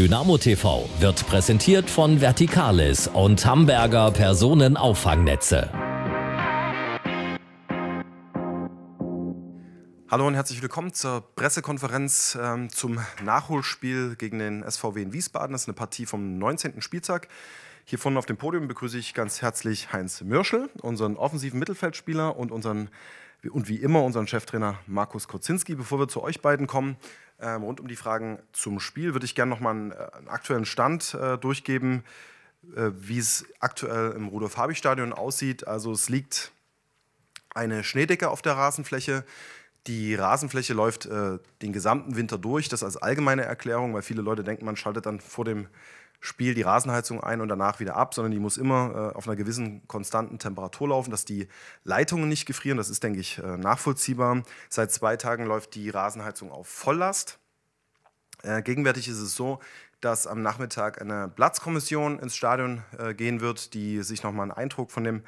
Dynamo TV wird präsentiert von Verticalis und Hamburger Personenauffangnetze. Hallo und herzlich willkommen zur Pressekonferenz ähm, zum Nachholspiel gegen den SVW in Wiesbaden. Das ist eine Partie vom 19. Spieltag. Hier vorne auf dem Podium begrüße ich ganz herzlich Heinz Mürschel, unseren offensiven Mittelfeldspieler und unseren und wie immer unseren Cheftrainer Markus Kozinski. Bevor wir zu euch beiden kommen, ähm, rund um die Fragen zum Spiel würde ich gerne nochmal einen, äh, einen aktuellen Stand äh, durchgeben, äh, wie es aktuell im Rudolf-Habich-Stadion aussieht. Also es liegt eine Schneedecke auf der Rasenfläche. Die Rasenfläche läuft äh, den gesamten Winter durch. Das als allgemeine Erklärung, weil viele Leute denken, man schaltet dann vor dem Spiel die Rasenheizung ein und danach wieder ab, sondern die muss immer äh, auf einer gewissen konstanten Temperatur laufen, dass die Leitungen nicht gefrieren. Das ist, denke ich, äh, nachvollziehbar. Seit zwei Tagen läuft die Rasenheizung auf Volllast. Äh, gegenwärtig ist es so, dass am Nachmittag eine Platzkommission ins Stadion äh, gehen wird, die sich nochmal einen Eindruck von dem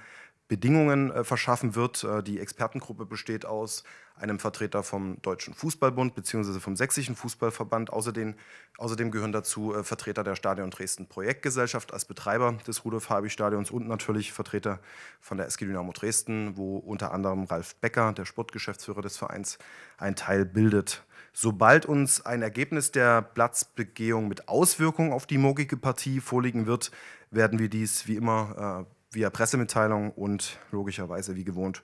Bedingungen äh, verschaffen wird. Äh, die Expertengruppe besteht aus einem Vertreter vom Deutschen Fußballbund bzw. vom Sächsischen Fußballverband. Außerdem, außerdem gehören dazu äh, Vertreter der Stadion Dresden Projektgesellschaft als Betreiber des Rudolf-Habich-Stadions und natürlich Vertreter von der SG Dynamo Dresden, wo unter anderem Ralf Becker, der Sportgeschäftsführer des Vereins, einen Teil bildet. Sobald uns ein Ergebnis der Platzbegehung mit Auswirkungen auf die morgige Partie vorliegen wird, werden wir dies wie immer äh, via Pressemitteilung und logischerweise wie gewohnt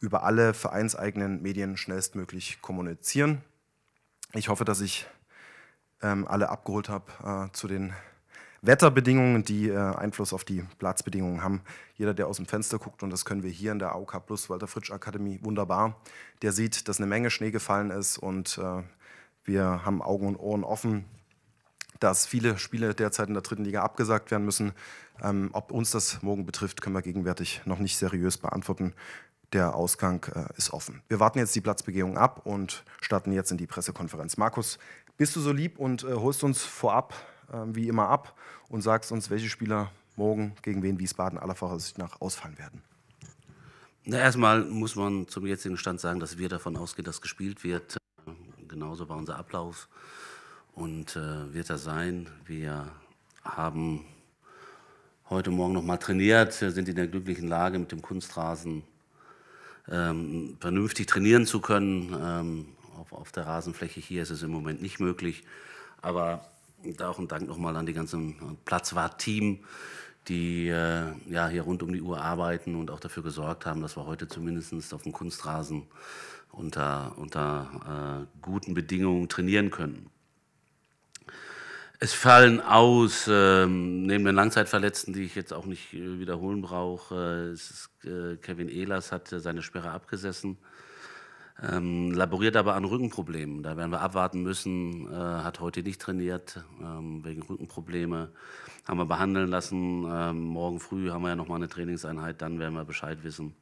über alle vereinseigenen Medien schnellstmöglich kommunizieren. Ich hoffe, dass ich ähm, alle abgeholt habe äh, zu den Wetterbedingungen, die äh, Einfluss auf die Platzbedingungen haben. Jeder, der aus dem Fenster guckt, und das können wir hier in der AOK Plus Walter Fritsch Akademie wunderbar, der sieht, dass eine Menge Schnee gefallen ist und äh, wir haben Augen und Ohren offen dass viele Spiele derzeit in der dritten Liga abgesagt werden müssen. Ähm, ob uns das morgen betrifft, können wir gegenwärtig noch nicht seriös beantworten. Der Ausgang äh, ist offen. Wir warten jetzt die Platzbegehung ab und starten jetzt in die Pressekonferenz. Markus, bist du so lieb und äh, holst uns vorab äh, wie immer ab und sagst uns, welche Spieler morgen gegen wen Wiesbaden aller Voraussicht nach ausfallen werden? Na, erstmal muss man zum jetzigen Stand sagen, dass wir davon ausgehen, dass gespielt wird. Äh, genauso war unser Ablauf und äh, wird er sein. Wir haben heute Morgen noch mal trainiert. Wir äh, sind in der glücklichen Lage, mit dem Kunstrasen ähm, vernünftig trainieren zu können. Ähm, auf, auf, der Rasenfläche hier ist es im Moment nicht möglich. Aber da auch ein Dank nochmal an die ganzen äh, Platzwart-Team, die äh, ja, hier rund um die Uhr arbeiten und auch dafür gesorgt haben, dass wir heute zumindest auf dem Kunstrasen unter, unter äh, guten Bedingungen trainieren können. Es fallen aus, ähm, neben den Langzeitverletzten, die ich jetzt auch nicht äh, wiederholen brauche. Äh, äh, Kevin Ehlers hat seine Sperre abgesessen, ähm, laboriert aber an Rückenproblemen. Da werden wir abwarten müssen. äh, hat heute nicht trainiert ähm, wegen Rückenprobleme. Haben wir behandeln lassen. Ähm, morgen früh haben wir ja nochmal eine Trainingseinheit. Dann werden wir Bescheid wissen.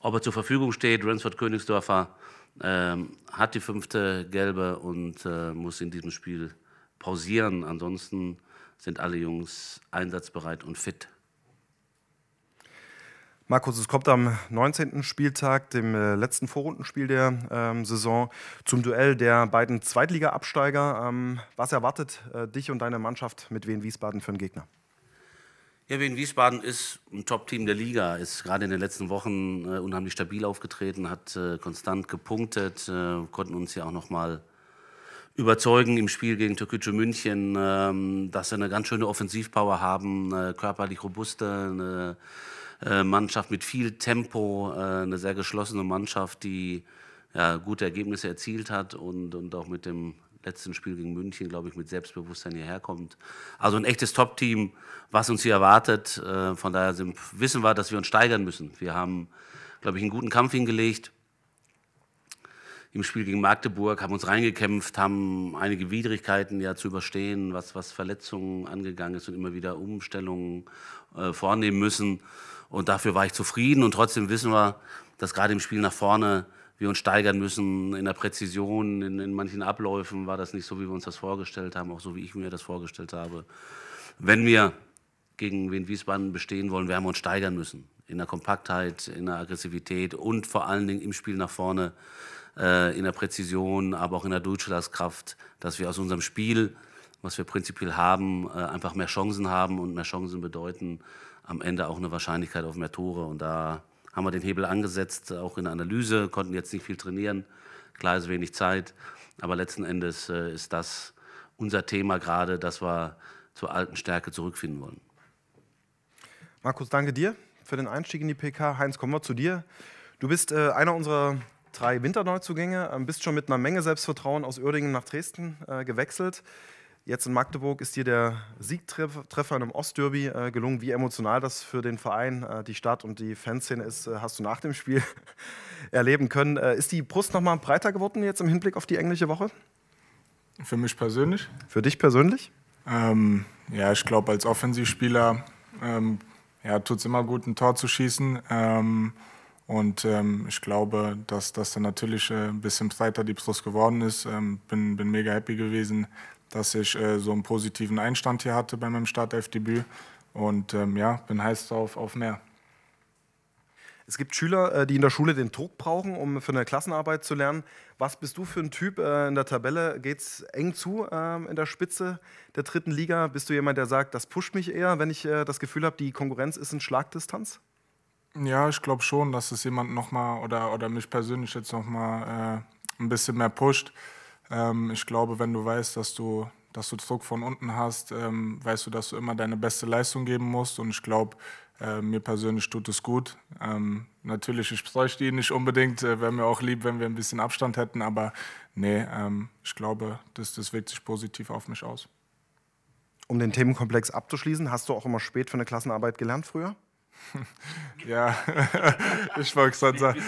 Ob er zur Verfügung steht, Ransford Königsdorfer ähm, hat die fünfte gelbe und äh, muss in diesem Spiel pausieren. Ansonsten sind alle Jungs einsatzbereit und fit. Markus, es kommt am 19. Spieltag, dem äh, letzten Vorrundenspiel der ähm, Saison, zum Duell der beiden Zweitliga-Absteiger. Ähm, was erwartet äh, dich und deine Mannschaft mit Wien Wiesbaden für einen Gegner? Ja, Wien Wiesbaden ist ein Top-Team der Liga, ist gerade in den letzten Wochen äh, unheimlich stabil aufgetreten, hat äh, konstant gepunktet, äh, konnten uns ja auch noch mal überzeugen im Spiel gegen Türkgücü München, ähm, dass sie eine ganz schöne Offensivpower haben, eine körperlich robuste, eine äh, Mannschaft mit viel Tempo, äh, eine sehr geschlossene Mannschaft, die ja, gute Ergebnisse erzielt hat und, und auch mit dem letzten Spiel gegen München, glaube ich, mit Selbstbewusstsein hierher kommt. Also ein echtes Top-Team, was uns hier erwartet. Äh, von daher sind, wissen wir, dass wir uns steigern müssen. Wir haben, glaube ich, einen guten Kampf hingelegt im Spiel gegen Magdeburg, haben uns reingekämpft, haben einige Widrigkeiten ja zu überstehen, was, was Verletzungen angegangen ist und immer wieder Umstellungen äh, vornehmen müssen. Und dafür war ich zufrieden und trotzdem wissen wir, dass gerade im Spiel nach vorne wir uns steigern müssen in der Präzision, in, in manchen Abläufen war das nicht so, wie wir uns das vorgestellt haben, auch so, wie ich mir das vorgestellt habe. Wenn wir gegen Wien Wiesbaden bestehen wollen, werden wir uns steigern müssen. In der Kompaktheit, in der Aggressivität und vor allen Dingen im Spiel nach vorne äh, in der Präzision, aber auch in der Durchschlagskraft, dass wir aus unserem Spiel, was wir prinzipiell haben, äh, einfach mehr Chancen haben und mehr Chancen bedeuten am Ende auch eine Wahrscheinlichkeit auf mehr Tore. Und da haben wir den Hebel angesetzt, auch in der Analyse, konnten jetzt nicht viel trainieren. Klar ist wenig Zeit, aber letzten Endes äh, ist das unser Thema gerade, dass wir zur alten Stärke zurückfinden wollen. Markus, danke dir für den Einstieg in die PK. Heinz, kommen wir zu dir. Du bist äh, einer unserer drei Winterneuzugänge, ähm, bist schon mit einer Menge Selbstvertrauen aus Uerdingen nach Dresden äh, gewechselt. Jetzt in Magdeburg ist dir der Siegtreffer in einem Ostderby äh, gelungen. Wie emotional das für den Verein, äh, die Stadt und die Fanszene ist, äh, hast du nach dem Spiel erleben können. Äh, ist die Brust nochmal breiter geworden jetzt im Hinblick auf die englische Woche? Für mich persönlich? Für dich persönlich? Ähm, ja, ich glaube, als Offensivspieler ähm, ja, tut es immer gut, ein Tor zu schießen. Ähm, und ähm, ich glaube, dass das dann natürlich äh, ein bisschen breiter die Plus geworden ist. Ähm, bin, bin mega happy gewesen, dass ich äh, so einen positiven Einstand hier hatte bei meinem Startelfdebüt. Und ähm, ja, bin heiß drauf auf mehr. Es gibt Schüler, äh, die in der Schule den Druck brauchen, um für eine Klassenarbeit zu lernen. Was bist du für ein Typ? Äh, in der Tabelle geht es eng zu ähm, in der Spitze der dritten Liga. Bist du jemand, der sagt, das pusht mich eher, wenn ich äh, das Gefühl habe, die Konkurrenz ist in Schlagdistanz? Ja, ich glaube schon, dass es jemand nochmal oder, oder mich persönlich jetzt nochmal äh, ein bisschen mehr pusht. Ähm, ich glaube, wenn du weißt, dass du, dass du Druck von unten hast, ähm, weißt du, dass du immer deine beste Leistung geben musst. Und ich glaube, äh, mir persönlich tut es gut. Ähm, natürlich, ich bräuchte ihn nicht unbedingt. Äh, Wäre mir auch lieb, wenn wir ein bisschen Abstand hätten. Aber nee, ähm, ich glaube, das, das wirkt sich positiv auf mich aus. Um den Themenkomplex abzuschließen, hast du auch immer spät für eine Klassenarbeit gelernt früher? ja, ich wollte es dann sagen.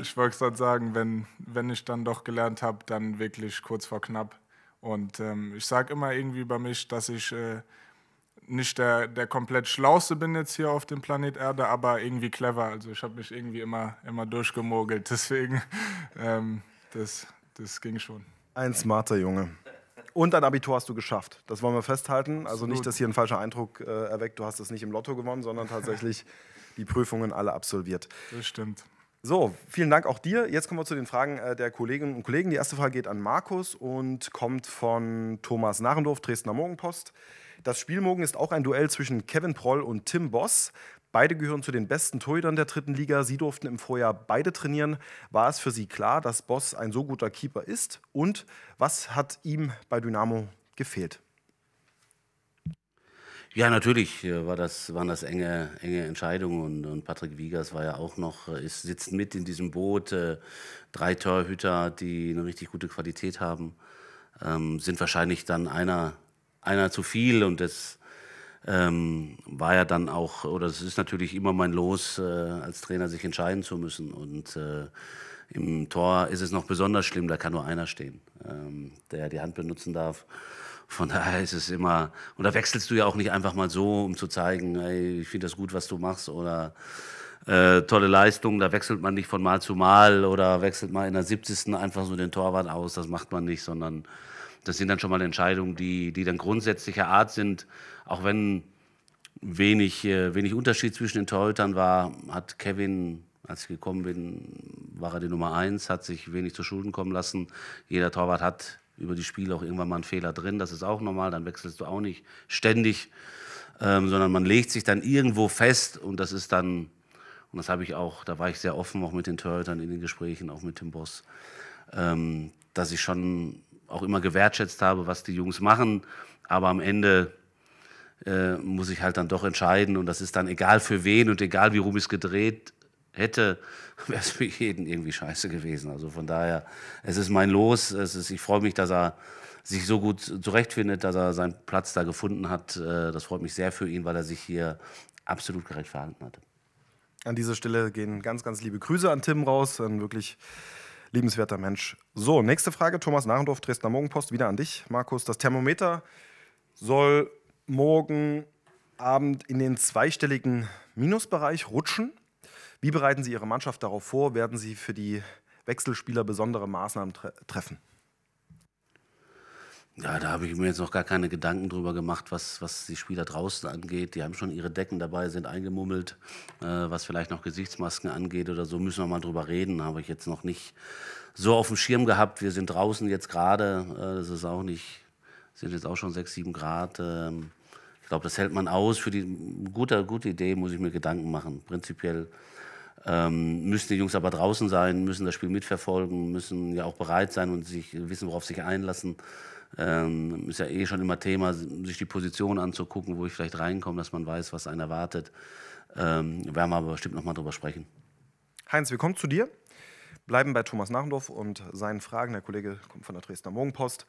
ich wollte dann sagen, wenn, wenn ich dann doch gelernt habe, dann wirklich kurz vor knapp. Und ähm, ich sage immer irgendwie bei mich, dass ich äh, nicht der, der komplett Schlauste bin jetzt hier auf dem Planet Erde, aber irgendwie clever. Also ich habe mich irgendwie immer, immer durchgemogelt. Deswegen, ähm, das, das ging schon. Ein smarter Junge. Und dein Abitur hast du geschafft. Das wollen wir festhalten. Also nicht, dass hier ein falscher Eindruck äh, erweckt, du hast es nicht im Lotto gewonnen, sondern tatsächlich die Prüfungen alle absolviert. Das stimmt. So, vielen Dank auch dir. Jetzt kommen wir zu den Fragen äh, der Kolleginnen und Kollegen. Die erste Frage geht an Markus und kommt von Thomas Narendorf, Dresdner Morgenpost. Das Spielmogen ist auch ein Duell zwischen Kevin Proll und Tim Boss. Beide gehören zu den besten Torhütern der dritten Liga. Sie durften im Vorjahr beide trainieren. War es für sie klar, dass Boss ein so guter Keeper ist? Und was hat ihm bei Dynamo gefehlt? Ja, natürlich äh, war das, waren das enge, enge Entscheidungen und, und Patrick Wiegers war ja auch noch, äh, ist, sitzt mit in diesem Boot. Äh, drei Torhüter, die eine richtig gute Qualität haben, ähm, sind wahrscheinlich dann einer, einer zu viel und das ähm, war ja dann auch, oder es ist natürlich immer mein Los, äh, als Trainer sich entscheiden zu müssen. Und äh, im Tor ist es noch besonders schlimm, da kann nur einer stehen, ähm, der die Hand benutzen darf. Von daher ist es immer, und da wechselst du ja auch nicht einfach mal so, um zu zeigen, ey, ich finde das gut, was du machst oder äh, tolle Leistung, da wechselt man nicht von Mal zu Mal oder wechselt mal in der 70. einfach so den Torwart aus, das macht man nicht, sondern das sind dann schon mal Entscheidungen, die, die dann grundsätzlicher Art sind, auch wenn wenig, äh, wenig Unterschied zwischen den Torhütern war, hat Kevin, als ich gekommen bin, war er die Nummer eins, hat sich wenig zu Schulden kommen lassen. Jeder Torwart hat über die Spiele auch irgendwann mal einen Fehler drin, das ist auch normal, dann wechselst du auch nicht ständig, ähm, sondern man legt sich dann irgendwo fest und das ist dann, und das habe ich auch, da war ich sehr offen auch mit den Torhütern in den Gesprächen, auch mit dem Boss, ähm, dass ich schon auch immer gewertschätzt habe, was die Jungs machen, aber am Ende äh, muss ich halt dann doch entscheiden. Und das ist dann egal für wen und egal wie rum es gedreht hätte, wäre es für jeden irgendwie scheiße gewesen. Also von daher, es ist mein Los. Es ist, ich freue mich, dass er sich so gut zurechtfindet, dass er seinen Platz da gefunden hat. Äh, das freut mich sehr für ihn, weil er sich hier absolut gerecht verhalten hat. An dieser Stelle gehen ganz, ganz liebe Grüße an Tim raus. Ein wirklich liebenswerter Mensch. So, nächste Frage. Thomas Narendorf, Dresdner Morgenpost, wieder an dich. Markus, das Thermometer soll morgen Abend in den zweistelligen Minusbereich rutschen. Wie bereiten Sie Ihre Mannschaft darauf vor? Werden Sie für die Wechselspieler besondere Maßnahmen tre treffen? Ja, da habe ich mir jetzt noch gar keine Gedanken drüber gemacht, was, was die Spieler draußen angeht. Die haben schon ihre Decken dabei, sind eingemummelt. Äh, was vielleicht noch Gesichtsmasken angeht oder so, müssen wir mal drüber reden. Habe ich jetzt noch nicht so auf dem Schirm gehabt. Wir sind draußen jetzt gerade. Äh, das ist auch nicht, sind jetzt auch schon 6, 7 Grad. Ähm, ich glaube, das hält man aus. Für die gute, gute Idee muss ich mir Gedanken machen. Prinzipiell ähm, müssen die Jungs aber draußen sein, müssen das Spiel mitverfolgen, müssen ja auch bereit sein und sich wissen, worauf sich einlassen. Ähm, ist ja eh schon immer Thema, sich die Position anzugucken, wo ich vielleicht reinkomme, dass man weiß, was einen erwartet. Ähm, werden wir aber bestimmt nochmal drüber sprechen. Heinz, wir kommen zu dir. Bleiben bei Thomas Nachendorf und seinen Fragen. Der Kollege kommt von der Dresdner Morgenpost.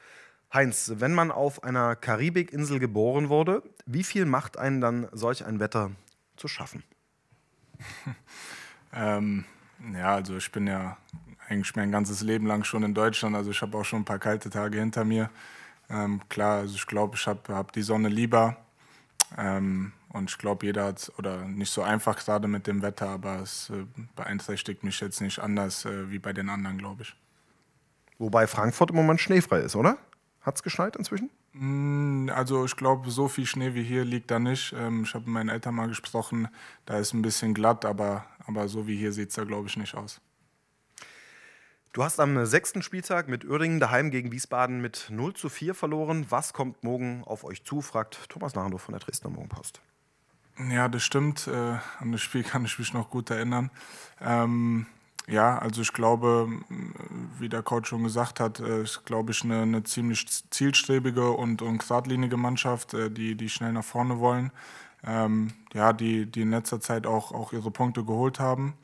Heinz, wenn man auf einer Karibikinsel geboren wurde, wie viel macht einen dann solch ein Wetter zu schaffen? ähm, ja, also ich bin ja eigentlich mein ganzes Leben lang schon in Deutschland, also ich habe auch schon ein paar kalte Tage hinter mir. Ähm, klar, also ich glaube, ich habe hab die Sonne lieber. Ähm, und ich glaube, jeder hat oder nicht so einfach gerade mit dem Wetter, aber es äh, beeinträchtigt mich jetzt nicht anders äh, wie bei den anderen, glaube ich. Wobei Frankfurt im Moment schneefrei ist, oder? Hat es geschneit inzwischen? Mm, also ich glaube, so viel Schnee wie hier liegt da nicht. Ähm, ich habe mit meinen Eltern mal gesprochen, da ist ein bisschen glatt, aber, aber so wie hier sieht es da, glaube ich, nicht aus. Du hast am sechsten Spieltag mit Uerdingen daheim gegen Wiesbaden mit 0 zu 4 verloren. Was kommt morgen auf euch zu, fragt Thomas Nahendorf von der Dresdner Morgenpost. Ja, das stimmt. Äh, an das Spiel kann ich mich noch gut erinnern. Ähm, ja, also ich glaube, äh, wie der Coach schon gesagt hat, äh, ist, glaube ich, eine, eine ziemlich zielstrebige und, und geradlinige Mannschaft, äh, die, die schnell nach vorne wollen. Ähm, ja, die, die in letzter Zeit auch, auch ihre Punkte geholt haben.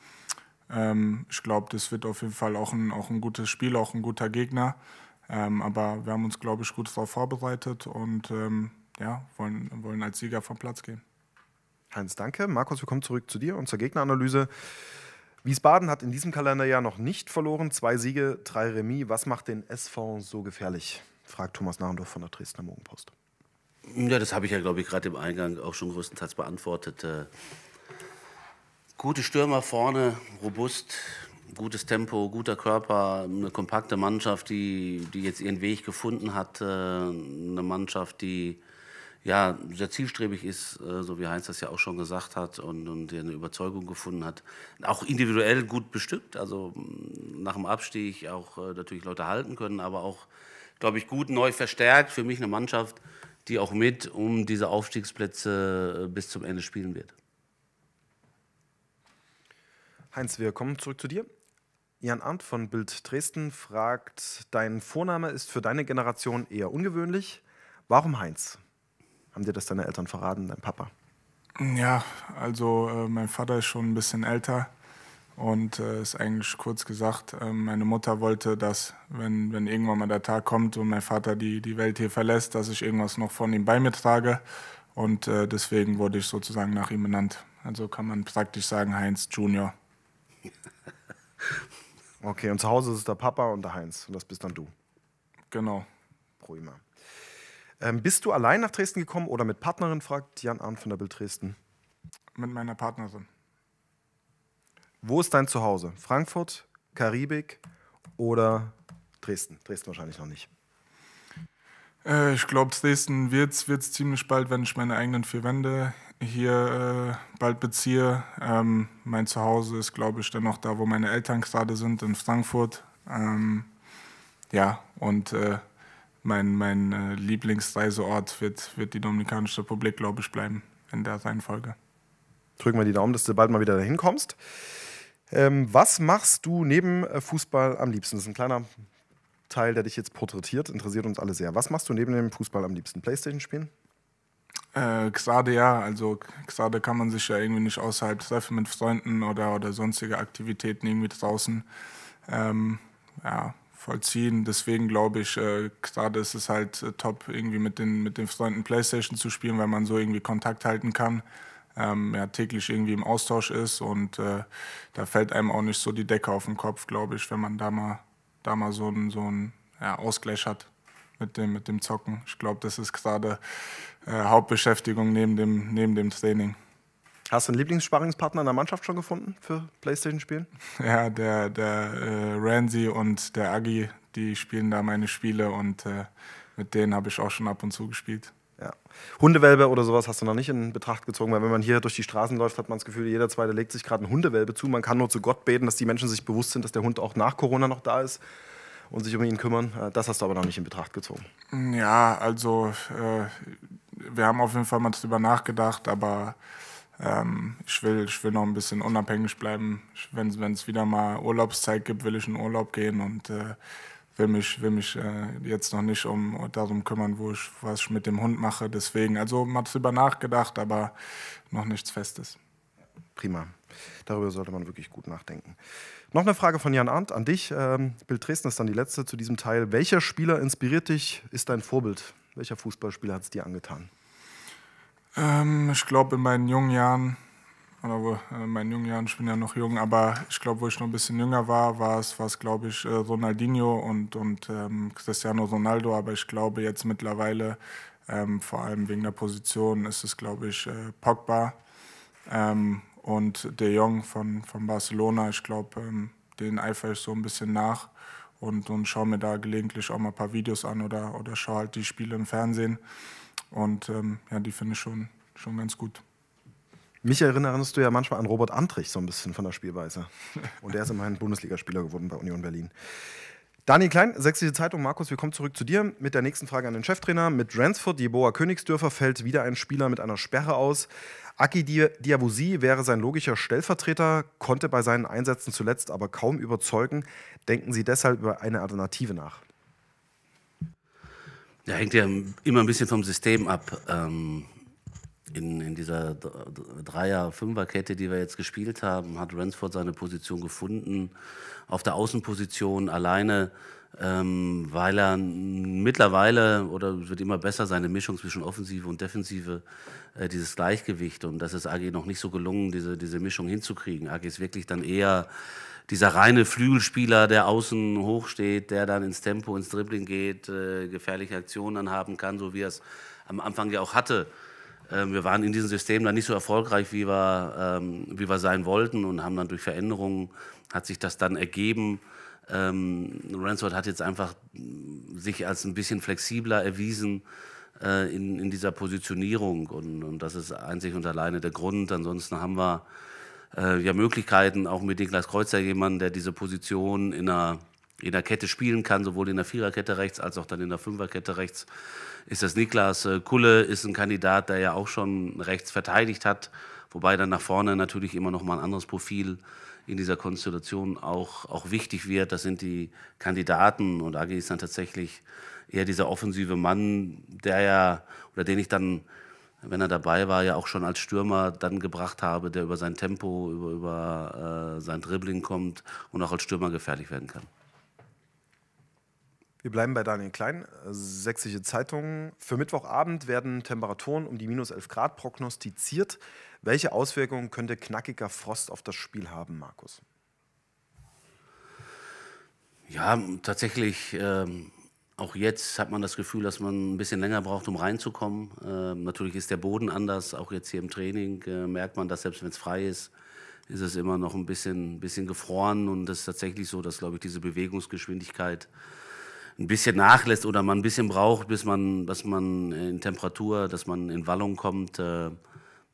Ähm, ich glaube, das wird auf jeden Fall auch ein, auch ein gutes Spiel, auch ein guter Gegner. Ähm, aber wir haben uns, glaube ich, gut darauf vorbereitet und ähm, ja, wollen, wollen als Sieger vom Platz gehen. Heinz, danke. Markus, wir kommen zurück zu dir und zur Gegneranalyse. Wiesbaden hat in diesem Kalenderjahr noch nicht verloren. Zwei Siege, drei Remis. Was macht den SV so gefährlich? Fragt Thomas Nahendorf von der Dresdner Morgenpost. Ja, das habe ich ja, glaube ich, gerade im Eingang auch schon größtenteils beantwortet. Äh, gute Stürmer vorne, robust, gutes Tempo, guter Körper, eine kompakte Mannschaft, die, die jetzt ihren Weg gefunden hat. Äh, eine Mannschaft, die ja, sehr zielstrebig ist, äh, so wie Heinz das ja auch schon gesagt hat und, und eine Überzeugung gefunden hat. Auch individuell gut bestückt, also nach dem Abstieg auch äh, natürlich Leute halten können, aber auch, glaube ich, gut neu verstärkt. Für mich eine Mannschaft, die auch mit um diese Aufstiegsplätze äh, bis zum Ende spielen wird. Heinz, wir kommen zurück zu dir. Jan Arndt von Bild Dresden fragt, dein Vorname ist für deine Generation eher ungewöhnlich. Warum Heinz? Haben dir das deine Eltern verraten, dein Papa? Ja, also äh, mein Vater ist schon ein bisschen älter und äh, ist eigentlich kurz gesagt, äh, meine Mutter wollte, dass wenn, wenn irgendwann mal der Tag kommt und mein Vater die, die Welt hier verlässt, dass ich irgendwas noch von ihm bei mir trage und äh, deswegen wurde ich sozusagen nach ihm benannt. Also kann man praktisch sagen Heinz Junior. Okay, und zu Hause ist der Papa und der Heinz und das bist dann du. Genau. Prima. Ähm, bist du allein nach Dresden gekommen oder mit Partnerin, fragt Jan Arndt von der Bild Dresden. Mit meiner Partnerin. Wo ist dein Zuhause? Frankfurt, Karibik oder Dresden? Dresden wahrscheinlich noch nicht. Äh, ich glaube, Dresden wird es ziemlich bald, wenn ich meine eigenen vier Wände hier äh, bald beziehe. Ähm, mein Zuhause ist, glaube ich, dennoch da, wo meine Eltern gerade sind, in Frankfurt. Ähm, ja, und äh, mein, mein äh, Lieblingsreiseort wird, wird die Dominikanische Republik, glaube ich, bleiben in der Reihenfolge. Drücken wir die Daumen, dass du bald mal wieder dahin kommst. Ähm, was machst du neben äh, Fußball am liebsten? Das ist ein kleiner Teil, der dich jetzt porträtiert, interessiert uns alle sehr. Was machst du neben dem Fußball am liebsten? Playstation spielen? Äh, Xade ja, also Xade kann man sich ja irgendwie nicht außerhalb treffen mit Freunden oder, oder sonstige Aktivitäten irgendwie draußen. Ähm, ja, vollziehen. Deswegen glaube ich, äh, gerade ist es halt äh, top, irgendwie mit den, mit den Freunden Playstation zu spielen, weil man so irgendwie Kontakt halten kann. Ähm, ja, täglich irgendwie im Austausch ist und äh, da fällt einem auch nicht so die Decke auf den Kopf, glaube ich, wenn man da mal, da mal so einen so ja, Ausgleich hat mit dem, mit dem Zocken. Ich glaube, das ist gerade äh, Hauptbeschäftigung neben dem, neben dem Training. Hast du einen Lieblingssparringspartner in der Mannschaft schon gefunden für Playstation-Spielen? Ja, der, der äh, Ramsey und der Agi, die spielen da meine Spiele und äh, mit denen habe ich auch schon ab und zu gespielt. Ja. Hundewelpe oder sowas hast du noch nicht in Betracht gezogen, weil wenn man hier durch die Straßen läuft, hat man das Gefühl, jeder Zweite legt sich gerade einen Hundewelbe zu. Man kann nur zu Gott beten, dass die Menschen sich bewusst sind, dass der Hund auch nach Corona noch da ist und sich um ihn kümmern. Äh, das hast du aber noch nicht in Betracht gezogen. Ja, also äh, wir haben auf jeden Fall mal drüber nachgedacht, aber ähm, ich, will, ich will noch ein bisschen unabhängig bleiben. Wenn es wieder mal Urlaubszeit gibt, will ich in Urlaub gehen und äh, will mich, will mich äh, jetzt noch nicht um, darum kümmern, wo ich, was ich mit dem Hund mache. Deswegen, also man hat über nachgedacht, aber noch nichts Festes. Prima. Darüber sollte man wirklich gut nachdenken. Noch eine Frage von Jan Arndt an dich. Ähm, Bild Dresden ist dann die letzte zu diesem Teil. Welcher Spieler inspiriert dich, ist dein Vorbild? Welcher Fußballspieler hat es dir angetan? Ähm, ich glaube, in meinen jungen Jahren, oder äh, in meinen jungen Jahren, ich bin ja noch jung, aber ich glaube, wo ich noch ein bisschen jünger war, war es, war es glaube ich, äh, Ronaldinho und, und ähm, Cristiano Ronaldo. Aber ich glaube, jetzt mittlerweile, ähm, vor allem wegen der Position, ist es, glaube ich, äh, Pogba ähm, und De Jong von, von Barcelona. Ich glaube, ähm, den eifere ich so ein bisschen nach und, und schaue mir da gelegentlich auch mal ein paar Videos an oder, oder schaue halt die Spiele im Fernsehen. Und ähm, ja, die finde ich schon, schon ganz gut. Mich erinnerst du ja manchmal an Robert Antrich so ein bisschen von der Spielweise. Und er ist immerhin Bundesligaspieler geworden bei Union Berlin. Daniel Klein, Sächsische Zeitung. Markus, wir kommen zurück zu dir mit der nächsten Frage an den Cheftrainer. Mit Ransford, Jeboa Königsdörfer, fällt wieder ein Spieler mit einer Sperre aus. Aki Diabusi wäre sein logischer Stellvertreter, konnte bei seinen Einsätzen zuletzt aber kaum überzeugen. Denken Sie deshalb über eine Alternative nach? Da hängt ja immer ein bisschen vom System ab. Ähm, in, in dieser Dreier-Fünfer-Kette, die wir jetzt gespielt haben, hat Ransford seine Position gefunden. Auf der Außenposition alleine, ähm, weil er mittlerweile oder es wird immer besser seine Mischung zwischen Offensive und Defensive, äh, dieses Gleichgewicht. Und das ist AG noch nicht so gelungen, diese, diese Mischung hinzukriegen. AG ist wirklich dann eher dieser reine Flügelspieler, der außen hoch steht, der dann ins Tempo, ins Dribbling geht, äh, gefährliche Aktionen dann haben kann, so wie er es am Anfang ja auch hatte. Ähm, wir waren in diesem System dann nicht so erfolgreich, wie wir, ähm, wie wir sein wollten und haben dann durch Veränderungen, hat sich das dann ergeben. Ähm, Ransford hat jetzt einfach sich als ein bisschen flexibler erwiesen äh, in, in dieser Positionierung und, und das ist einzig und alleine der Grund. Ansonsten haben wir äh, ja, Möglichkeiten, auch mit Niklas Kreuzer jemanden, der diese Position in einer, in einer Kette spielen kann, sowohl in der Viererkette rechts als auch dann in der Fünferkette rechts, ist das Niklas. Äh, Kulle ist ein Kandidat, der ja auch schon rechts verteidigt hat, wobei dann nach vorne natürlich immer noch mal ein anderes Profil in dieser Konstellation auch, auch wichtig wird. Das sind die Kandidaten und Agi ist dann tatsächlich eher dieser offensive Mann, der ja, oder den ich dann wenn er dabei war, ja auch schon als Stürmer dann gebracht habe, der über sein Tempo, über, über äh, sein Dribbling kommt und auch als Stürmer gefährlich werden kann. Wir bleiben bei Daniel Klein, Sächsische Zeitung. Für Mittwochabend werden Temperaturen um die minus 11 Grad prognostiziert. Welche Auswirkungen könnte knackiger Frost auf das Spiel haben, Markus? Ja, tatsächlich ähm, auch jetzt hat man das Gefühl, dass man ein bisschen länger braucht, um reinzukommen. Ähm, natürlich ist der Boden anders. Auch jetzt hier im Training äh, merkt man, dass selbst wenn es frei ist, ist es immer noch ein bisschen, bisschen gefroren. Und es ist tatsächlich so, dass, glaube ich, diese Bewegungsgeschwindigkeit ein bisschen nachlässt oder man ein bisschen braucht, bis man, dass man in Temperatur, dass man in Wallung kommt. Äh,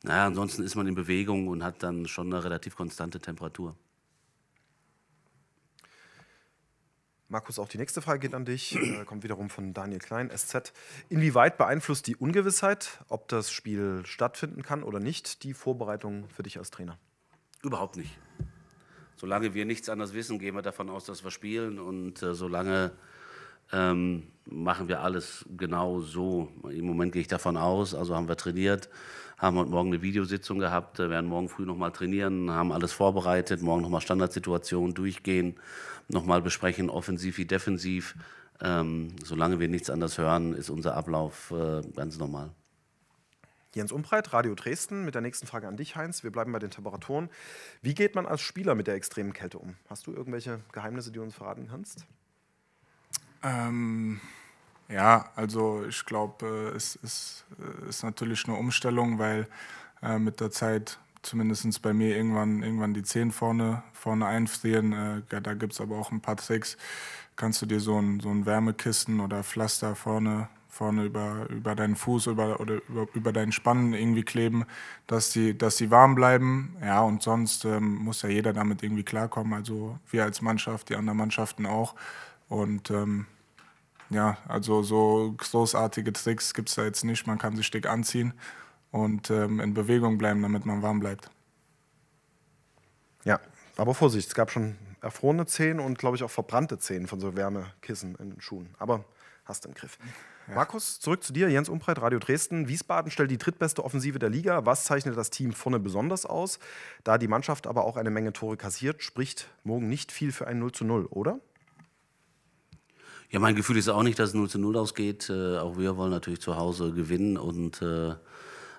naja, ansonsten ist man in Bewegung und hat dann schon eine relativ konstante Temperatur. Markus, auch die nächste Frage geht an dich, äh, kommt wiederum von Daniel Klein, SZ. Inwieweit beeinflusst die Ungewissheit, ob das Spiel stattfinden kann oder nicht, die Vorbereitung für dich als Trainer? Überhaupt nicht. Solange wir nichts anderes wissen, gehen wir davon aus, dass wir spielen und äh, solange ähm, machen wir alles genau so. Im Moment gehe ich davon aus, also haben wir trainiert, haben heute Morgen eine Videositzung gehabt, äh, werden morgen früh nochmal trainieren, haben alles vorbereitet, morgen nochmal Standardsituationen durchgehen, nochmal besprechen, offensiv wie defensiv. Ähm, solange wir nichts anderes hören, ist unser Ablauf äh, ganz normal. Jens Umbreit, Radio Dresden, mit der nächsten Frage an dich, Heinz. Wir bleiben bei den Temperaturen. Wie geht man als Spieler mit der extremen Kälte um? Hast du irgendwelche Geheimnisse, die du uns verraten kannst? Ähm, ja, also ich glaube, äh, es ist, äh, ist, natürlich eine Umstellung, weil äh, mit der Zeit zumindest bei mir irgendwann, irgendwann die Zehen vorne, vorne einfrieren. Äh, ja, da gibt es aber auch ein paar Tricks. Kannst du dir so ein, so ein Wärmekissen oder Pflaster vorne, vorne über, über deinen Fuß über, oder über, über deinen Spannen irgendwie kleben, dass sie, dass die warm bleiben. Ja, und sonst ähm, muss ja jeder damit irgendwie klarkommen. Also wir als Mannschaft, die anderen Mannschaften auch. Und ähm, ja, also so großartige Tricks gibt es da jetzt nicht. Man kann sich dick anziehen und ähm, in Bewegung bleiben, damit man warm bleibt. Ja, aber Vorsicht, es gab schon erfrorene Zehen und glaube ich auch verbrannte Zehen von so Wärmekissen in den Schuhen. Aber hast du im Griff. Ja. Markus, zurück zu dir. Jens Umbreit, Radio Dresden. Wiesbaden stellt die drittbeste Offensive der Liga. Was zeichnet das Team vorne besonders aus? Da die Mannschaft aber auch eine Menge Tore kassiert, spricht morgen nicht viel für ein 0 zu 0, oder? Ja, mein Gefühl ist auch nicht, dass es 0 zu 0 ausgeht. Äh, auch wir wollen natürlich zu Hause gewinnen und äh,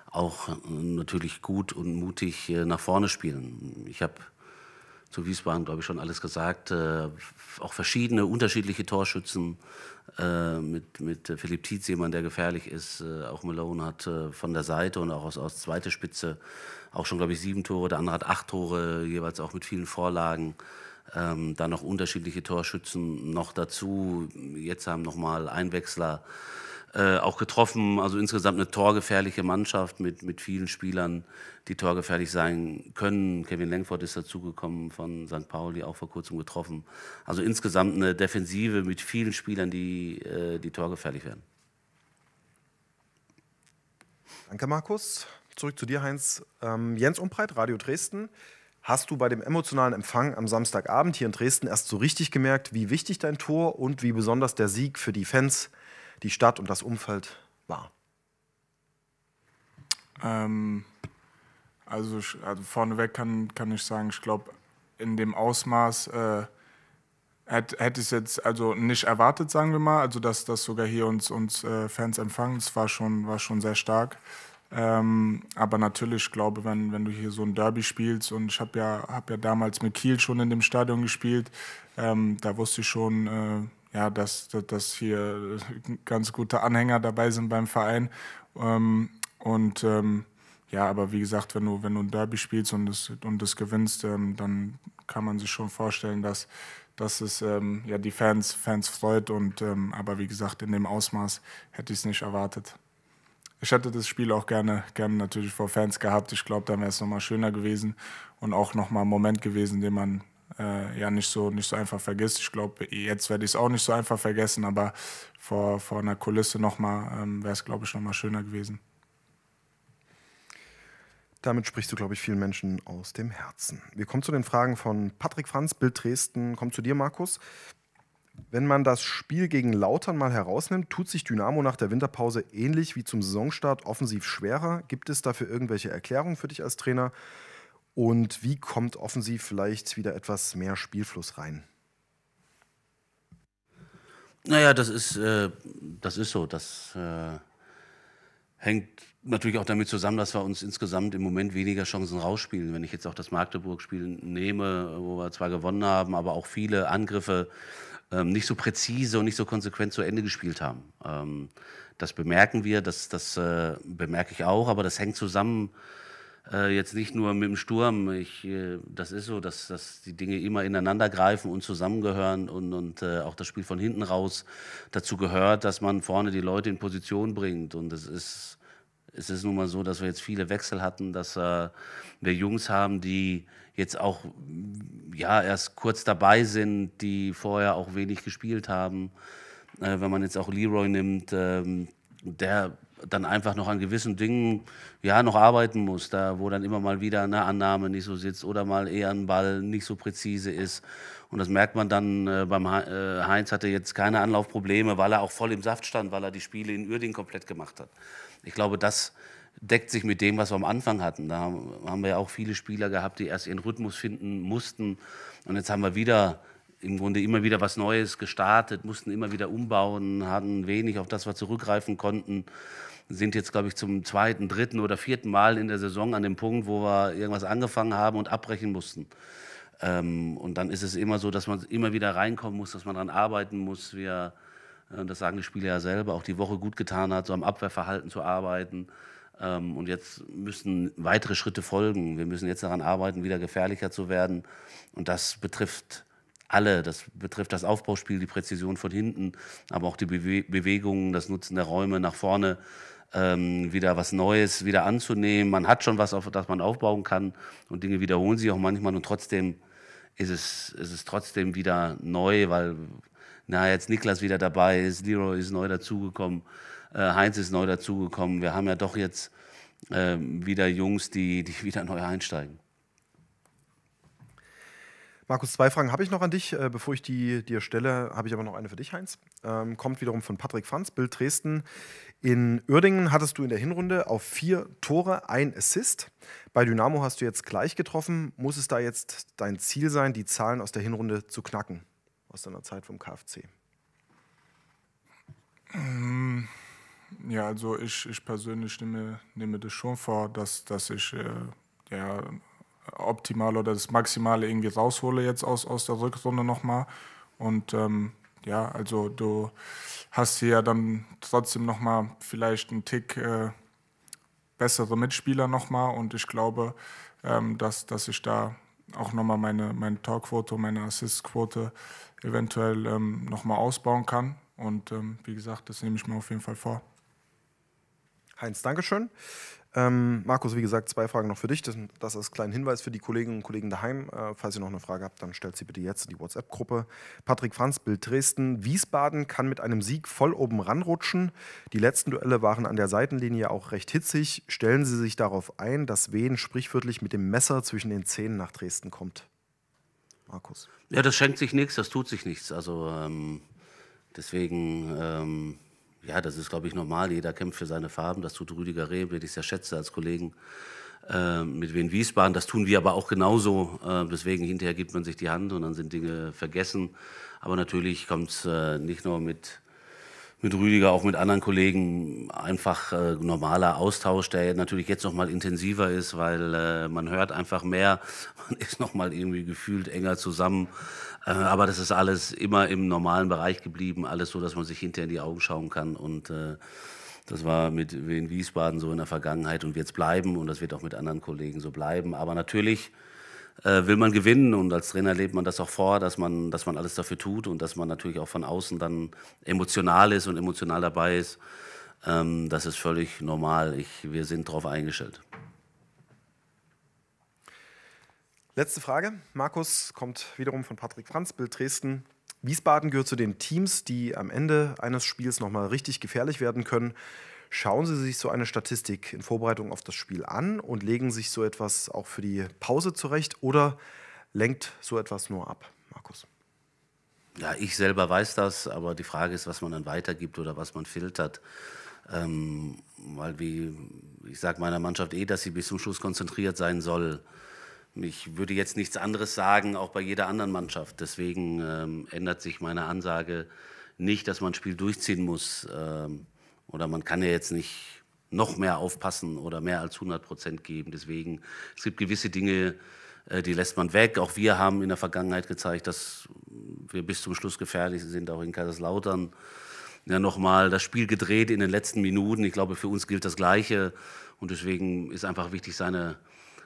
auch äh, natürlich gut und mutig äh, nach vorne spielen. Ich habe zu Wiesbaden, glaube ich, schon alles gesagt. Äh, auch verschiedene, unterschiedliche Torschützen. Äh, mit, mit Philipp Tietz jemand, der gefährlich ist. auch Malone hat von der Seite und auch aus, aus zweiter Spitze auch schon, glaube ich, sieben Tore. Der andere hat acht Tore, jeweils auch mit vielen Vorlagen. Ähm, dann noch unterschiedliche Torschützen noch dazu. Jetzt haben nochmal Einwechsler äh, auch getroffen. Also insgesamt eine torgefährliche Mannschaft mit, mit vielen Spielern, die torgefährlich sein können. Kevin Langford ist dazugekommen von St. Pauli, auch vor kurzem getroffen. Also insgesamt eine Defensive mit vielen Spielern, die, äh, die torgefährlich werden. Danke, Markus. Zurück zu dir, Heinz. Ähm, Jens Umbreit, Radio Dresden hast du bei dem emotionalen Empfang am Samstagabend hier in Dresden erst so richtig gemerkt, wie wichtig dein Tor und wie besonders der Sieg für die Fans, die Stadt und das Umfeld war? Ähm, also, also vorneweg kann, kann ich sagen, ich glaube, in dem Ausmaß äh, hätte, hätte ich es jetzt also nicht erwartet, sagen wir mal. Also, dass das sogar hier uns, uns äh, Fans empfangen, das war schon, war schon sehr stark. Ähm, aber natürlich, ich glaube wenn, wenn du hier so ein Derby spielst und ich habe ja, hab ja damals mit Kiel schon in dem Stadion gespielt, ähm, da wusste ich schon, äh, ja, dass, dass hier äh, ganz gute Anhänger dabei sind beim Verein. Ähm, und ähm, ja, aber wie gesagt, wenn du, wenn du ein Derby spielst und das, und das gewinnst, ähm, dann kann man sich schon vorstellen, dass, dass es ähm, ja, die Fans, Fans freut. Und, aber wie gesagt, in dem Ausmaß hätte ich es nicht erwartet ich hätte das Spiel auch gerne, gerne natürlich vor Fans gehabt. Ich glaube, dann wäre es nochmal schöner gewesen und auch nochmal ein Moment gewesen, den man äh, ja nicht so, nicht so einfach vergisst. Ich glaube, jetzt werde ich es auch nicht so einfach vergessen, aber vor, vor einer Kulisse nochmal ähm, wäre es, glaube ich, nochmal schöner gewesen. Damit sprichst du, glaube ich, vielen Menschen aus dem Herzen. Wir kommen zu den Fragen von Patrick Franz, Bild Dresden. Kommt zu dir, Markus. Wenn man das Spiel gegen Lautern mal herausnimmt, tut sich Dynamo nach der Winterpause ähnlich wie zum Saisonstart offensiv schwerer. Gibt es dafür irgendwelche Erklärungen für dich als Trainer? Und wie kommt offensiv vielleicht wieder etwas mehr Spielfluss rein? Naja, das ist, äh, das ist so. Das äh, hängt natürlich auch damit zusammen, dass wir uns insgesamt im Moment weniger Chancen rausspielen. Wenn ich jetzt auch das Magdeburg-Spiel nehme, wo wir zwar gewonnen haben, aber auch viele Angriffe ähm, nicht so präzise und nicht so konsequent zu Ende gespielt haben. Ähm, das bemerken wir, das, das äh, bemerke ich auch, aber das hängt zusammen äh, jetzt nicht nur mit dem Sturm. Ich, äh, das ist so, dass, dass die Dinge immer ineinander greifen und zusammengehören und, und äh, auch das Spiel von hinten raus dazu gehört, dass man vorne die Leute in Position bringt. Und das ist es ist nun mal so, dass wir jetzt viele Wechsel hatten, dass äh, wir Jungs haben, die jetzt auch ja erst kurz dabei sind, die vorher auch wenig gespielt haben. Äh, wenn man jetzt auch Leroy nimmt, ähm, der dann einfach noch an gewissen Dingen ja noch arbeiten muss, da wo dann immer mal wieder eine Annahme nicht so sitzt oder mal eher ein Ball nicht so präzise ist. Und das merkt man dann äh, beim äh, Heinz hatte jetzt keine Anlaufprobleme, weil er auch voll im Saft stand, weil er die Spiele in Uerding komplett gemacht hat. Ich glaube, das deckt sich mit dem, was wir am Anfang hatten. Da haben wir ja auch viele Spieler gehabt, die erst ihren Rhythmus finden mussten. Und jetzt haben wir wieder im Grunde immer wieder was Neues gestartet, mussten immer wieder umbauen, hatten wenig, auf das wir zurückgreifen konnten. Sind jetzt, glaube ich, zum zweiten, dritten oder vierten Mal in der Saison an dem Punkt, wo wir irgendwas angefangen haben und abbrechen mussten. Ähm, und dann ist es immer so, dass man immer wieder reinkommen muss, dass man daran arbeiten muss. Wir äh, das sagen die Spieler ja selber, auch die Woche gut getan hat, so am Abwehrverhalten zu arbeiten. Ähm, und jetzt müssen weitere Schritte folgen. Wir müssen jetzt daran arbeiten, wieder gefährlicher zu werden. Und das betrifft alle. Das betrifft das Aufbauspiel, die Präzision von hinten, aber auch die Bewe Bewegungen, das Nutzen der Räume nach vorne. Ähm, wieder was Neues wieder anzunehmen. Man hat schon was, auf das man aufbauen kann und Dinge wiederholen sich auch manchmal und trotzdem ist es, ist es trotzdem wieder neu, weil na, jetzt Niklas wieder dabei ist, Leroy ist neu dazugekommen, äh, Heinz ist neu dazugekommen. Wir haben ja doch jetzt äh, wieder Jungs, die, die wieder neu einsteigen. Markus, zwei Fragen habe ich noch an dich. Äh, bevor ich die dir stelle, habe ich aber noch eine für dich, Heinz. Ähm, kommt wiederum von Patrick Franz, Bild Dresden. In Uerdingen hattest du in der Hinrunde auf vier Tore ein Assist. Bei Dynamo hast du jetzt gleich getroffen. Muss es da jetzt dein Ziel sein, die Zahlen aus der Hinrunde zu knacken? aus deiner Zeit vom KFC? Ähm, ja, also ich, ich persönlich nehme, nehme das schon vor, dass, dass ich äh, ja, optimal oder das Maximale irgendwie raushole jetzt aus, aus der Rückrunde nochmal. Und ähm, ja, also du hast hier ja dann trotzdem nochmal vielleicht einen Tick äh, bessere Mitspieler nochmal und ich glaube, ähm, dass, dass ich da auch nochmal meine, meine Torquote, meine Assistquote eventuell ähm, nochmal ausbauen kann. Und ähm, wie gesagt, das nehme ich mir auf jeden Fall vor. Heinz, Dankeschön. Ähm, Markus, wie gesagt, zwei Fragen noch für dich. Das, das ist ein kleiner Hinweis für die Kolleginnen und Kollegen daheim. Äh, falls ihr noch eine Frage habt, dann stellt sie bitte jetzt in die WhatsApp-Gruppe. Patrick Franz, Bild Dresden. Wiesbaden kann mit einem Sieg voll oben ranrutschen. Die letzten Duelle waren an der Seitenlinie auch recht hitzig. Stellen Sie sich darauf ein, dass Wien sprichwörtlich mit dem Messer zwischen den Zähnen nach Dresden kommt. Markus. Ja, das schenkt sich nichts, das tut sich nichts. Also ähm, deswegen. Ähm ja, das ist, glaube ich, normal. Jeder kämpft für seine Farben. Das tut Rüdiger Reh, den ich sehr schätze als Kollegen äh, mit Wien Wiesbaden. Das tun wir aber auch genauso. Äh, deswegen hinterher gibt man sich die Hand und dann sind Dinge vergessen. Aber natürlich kommt es äh, nicht nur mit mit Rüdiger, auch mit anderen Kollegen einfach äh, normaler Austausch, der natürlich jetzt nochmal intensiver ist, weil äh, man hört einfach mehr, man ist nochmal irgendwie gefühlt enger zusammen. Äh, aber das ist alles immer im normalen Bereich geblieben, alles so, dass man sich hinter in die Augen schauen kann und äh, das war mit Wien Wiesbaden so in der Vergangenheit und wird es bleiben und das wird auch mit anderen Kollegen so bleiben. Aber natürlich äh, will man gewinnen und als Trainer lebt man das auch vor, dass man, dass man alles dafür tut und dass man natürlich auch von außen dann emotional ist und emotional dabei ist. Ähm, das ist völlig normal. Ich, wir sind darauf eingestellt. Letzte Frage. Markus kommt wiederum von Patrick Franz, Bild Dresden. Wiesbaden gehört zu den Teams, die am Ende eines Spiels nochmal richtig gefährlich werden können. Schauen Sie sich so eine Statistik in Vorbereitung auf das Spiel an und legen sich so etwas auch für die Pause zurecht oder lenkt so etwas nur ab, Markus? Ja, ich selber weiß das, aber die Frage ist, was man dann weitergibt oder was man filtert. Ähm, weil wie ich sage meiner Mannschaft eh, dass sie bis zum Schluss konzentriert sein soll. Ich würde jetzt nichts anderes sagen, auch bei jeder anderen Mannschaft. Deswegen ähm, ändert sich meine Ansage nicht, dass man ein Spiel durchziehen muss. Ähm, oder man kann ja jetzt nicht noch mehr aufpassen oder mehr als 100 Prozent geben. Deswegen, es gibt gewisse Dinge, äh, die lässt man weg. Auch wir haben in der Vergangenheit gezeigt, dass wir bis zum Schluss gefährlich sind, auch in Kaiserslautern. Ja, nochmal das Spiel gedreht in den letzten Minuten. Ich glaube, für uns gilt das Gleiche. Und deswegen ist einfach wichtig, seine,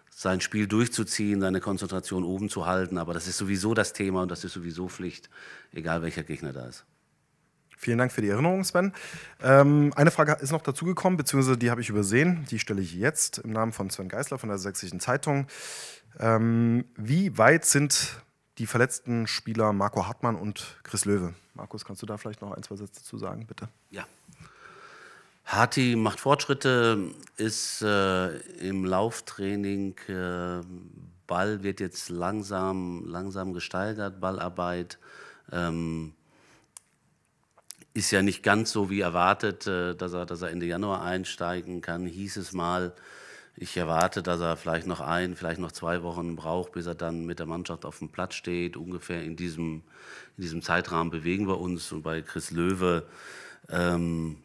sein Spiel durchzuziehen, seine Konzentration oben zu halten. Aber das ist sowieso das Thema und das ist sowieso Pflicht, egal welcher Gegner da ist. Vielen Dank für die Erinnerung, Sven. Ähm, eine Frage ist noch dazugekommen, beziehungsweise die habe ich übersehen. Die stelle ich jetzt im Namen von Sven Geisler von der Sächsischen Zeitung. Ähm, wie weit sind die verletzten Spieler Marco Hartmann und Chris Löwe? Markus, kannst du da vielleicht noch ein, zwei Sätze zu sagen, bitte? Ja. Harti macht Fortschritte, ist äh, im Lauftraining, äh, Ball wird jetzt langsam, langsam gesteigert, Ballarbeit. Ähm, ist ja nicht ganz so wie erwartet, äh, dass er, dass er Ende Januar einsteigen kann, hieß es mal. Ich erwarte, dass er vielleicht noch ein, vielleicht noch zwei Wochen braucht, bis er dann mit der Mannschaft auf dem Platz steht. Ungefähr in diesem, in diesem Zeitrahmen bewegen wir uns. Und bei Chris Löwe ähm,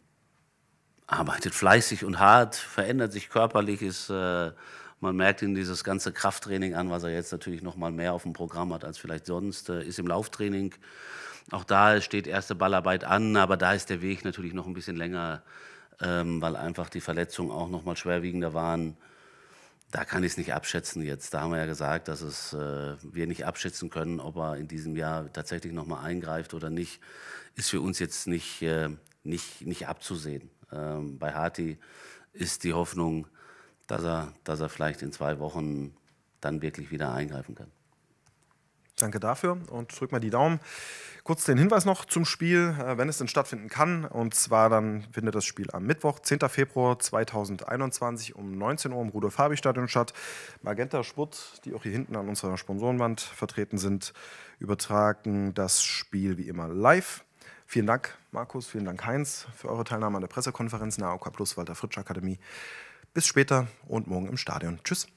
arbeitet fleißig und hart, verändert sich körperlich, ist, äh, man merkt ihn dieses ganze Krafttraining an, was er jetzt natürlich noch mal mehr auf dem Programm hat als vielleicht sonst, äh, ist im Lauftraining auch da steht erste Ballarbeit an, aber da ist der Weg natürlich noch ein bisschen länger, ähm, weil einfach die Verletzungen auch noch mal schwerwiegender waren. Da kann ich es nicht abschätzen jetzt. Da haben wir ja gesagt, dass es, äh, wir nicht abschätzen können, ob er in diesem Jahr tatsächlich noch mal eingreift oder nicht. Ist für uns jetzt nicht, äh, nicht, nicht abzusehen. Ähm, bei Hati ist die Hoffnung, dass er, dass er vielleicht in zwei Wochen dann wirklich wieder eingreifen kann. Danke dafür und drück mal die Daumen. Kurz den Hinweis noch zum Spiel, äh, wenn es denn stattfinden kann. Und zwar dann findet das Spiel am Mittwoch, 10. Februar 2021 um 19 Uhr im Rudolf-Habich-Stadion statt. Magenta Sport, die auch hier hinten an unserer Sponsorenwand vertreten sind, übertragen das Spiel wie immer live. Vielen Dank, Markus, vielen Dank, Heinz, für eure Teilnahme an der Pressekonferenz in der AOK Plus Walter Fritsch Akademie. Bis später und morgen im Stadion. Tschüss.